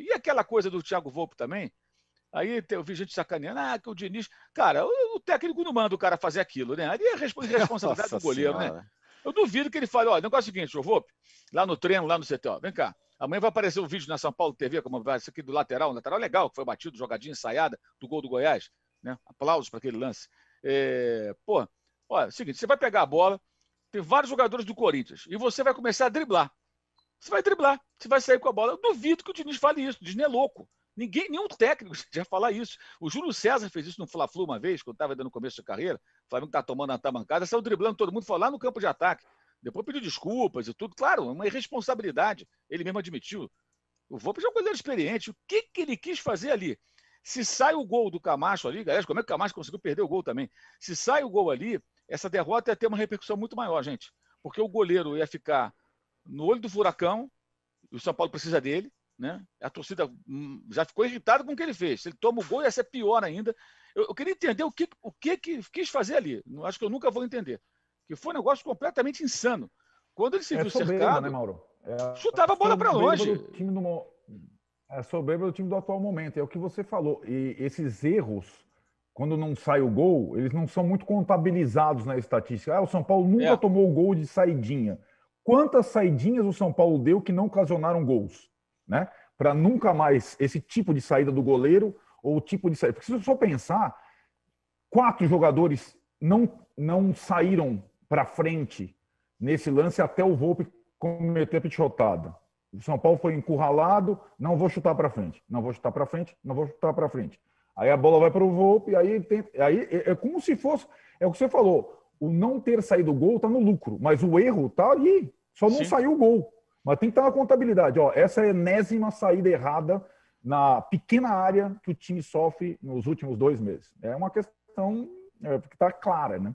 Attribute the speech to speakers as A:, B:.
A: E aquela coisa do Thiago Volpe também. Aí eu vi gente sacaneando, ah, que o Diniz. Cara, o, técnico não manda o cara fazer aquilo, né? Ali é responsabilidade Nossa do goleiro, né? senhora. né? Eu duvido que ele fale, ó, o negócio é o seguinte, o Volpe, lá no treino, lá no CT, ó, vem cá. Amanhã vai aparecer um vídeo na São Paulo TV, como vai isso aqui do lateral, um lateral legal, que foi batido, jogadinha ensaiada, do gol do Goiás, né? Aplausos para aquele lance. É, pô, olha, é o seguinte, você vai pegar a bola, tem vários jogadores do Corinthians, e você vai começar a driblar. Você vai driblar, você vai sair com a bola. Eu duvido que o Diniz fale isso. O Diniz é louco. Ninguém, nenhum técnico já falar isso. O Júlio César fez isso no Fla-Flu uma vez, quando estava dando começo da carreira. O Flamengo estava tá tomando a tamancada. saiu driblando todo mundo, foi lá no campo de ataque. Depois pediu desculpas e tudo. Claro, é uma irresponsabilidade. Ele mesmo admitiu. O Volpe é um goleiro experiente. O que, que ele quis fazer ali? Se sai o gol do Camacho ali, galera, como é que o Camacho conseguiu perder o gol também? Se sai o gol ali, essa derrota ia ter uma repercussão muito maior, gente. Porque o goleiro ia ficar no olho do furacão, o São Paulo precisa dele, né? A torcida hum, já ficou irritada com o que ele fez. Se ele toma o gol, ia ser pior ainda. Eu, eu queria entender o que, o que que quis fazer ali. Acho que eu nunca vou entender. Que foi um negócio completamente insano. Quando ele se é viu soberba, cercado, né, Mauro? É, chutava a bola para longe. Do
B: time do, é soberba do time do atual momento. É o que você falou. E esses erros, quando não sai o gol, eles não são muito contabilizados na estatística. Ah, o São Paulo nunca é. tomou o gol de saidinha quantas saidinhas o São Paulo deu que não ocasionaram gols, né? Para nunca mais esse tipo de saída do goleiro ou o tipo de saída. Porque se você só pensar, quatro jogadores não, não saíram para frente nesse lance até o Volpe cometer a pichotada. O São Paulo foi encurralado, não vou chutar para frente, não vou chutar para frente, não vou chutar para frente. Aí a bola vai para o Volpe, aí, tem, aí é, é como se fosse, é o que você falou, o não ter saído o gol está no lucro, mas o erro está ali. Só não Sim. saiu o gol. Mas tem que estar na contabilidade. Ó, essa é a enésima saída errada na pequena área que o time sofre nos últimos dois meses. É uma questão é, que está clara, né?